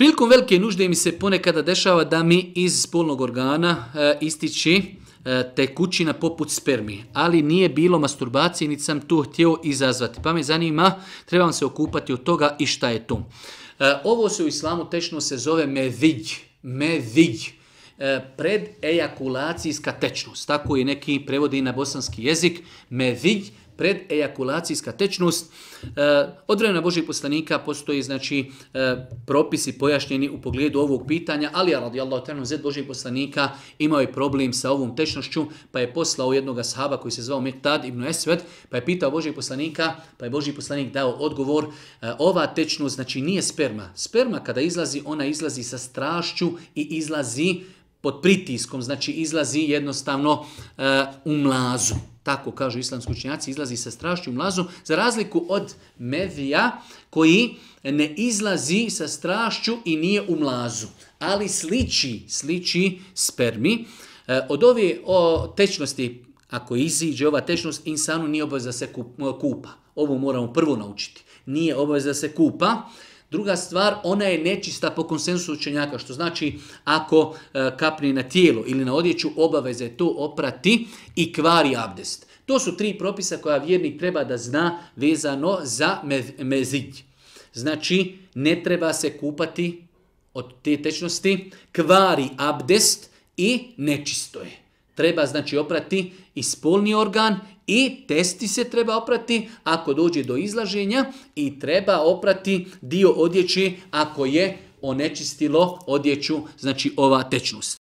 Prilikom velike nužde mi se ponekada dešava da mi iz spolnog organa e, ističi e, tekućina poput spermi, ali nije bilo masturbacije niti sam to htio izazvati. Pa me zanima, trebam se okupati od toga i šta je to. E, ovo se u islamu tečno se zove mevid, Medij e, pred ejakulacijska tečnost. Tako je neki prevodi na bosanski jezik. Medij ejakulacijska tečnost. E, od vremena Božih poslanika postoji znači e, propisi pojašnjeni u pogledu ovog pitanja, ali radijallahu trenutno, zed Božih poslanika imao je problem sa ovom tečnošću, pa je poslao jednog sahaba koji se zvao Mektad ibn Esved, pa je pitao Božih poslanika, pa je Božji poslanik dao odgovor, e, ova tečnost znači nije sperma. Sperma kada izlazi, ona izlazi sa strašću i izlazi pod pritiskom, znači izlazi jednostavno e, u mlazu. Tako kažu islamski učenjaci, izlazi sa strašću u mlazu, za razliku od mevija koji ne izlazi sa strašću i nije u mlazu, ali sliči, sliči spermi. E, od ove o, tečnosti, ako iziđe ova tečnost, insanu nije obaveza se kupa. Ovo moramo prvo naučiti. Nije obaveza se kupa, Druga stvar, ona je nečista po konsensu učenjaka, što znači ako e, kapni na tijelu ili na odjeću, obaveza je to oprati i kvari abdest. To su tri propisa koja vjernik treba da zna vezano za mezid. Znači, ne treba se kupati od te tečnosti, kvari abdest i nečisto je treba znači oprati i spolni organ i testi se treba oprati ako dođe do izlaženja i treba oprati dio odjeće ako je onečistilo odjeću, znači ova tečnost.